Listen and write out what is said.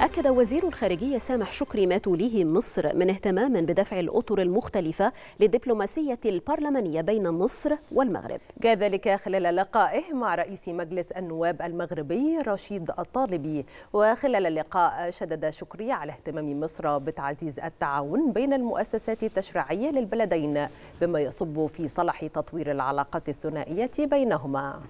أكد وزير الخارجية سامح شكري ما توليه مصر من اهتمام بدفع الأطر المختلفة للدبلوماسية البرلمانية بين مصر والمغرب جاء ذلك خلال لقائه مع رئيس مجلس النواب المغربي رشيد الطالبي وخلال اللقاء شدد شكري على اهتمام مصر بتعزيز التعاون بين المؤسسات التشريعية للبلدين بما يصب في صلح تطوير العلاقات الثنائية بينهما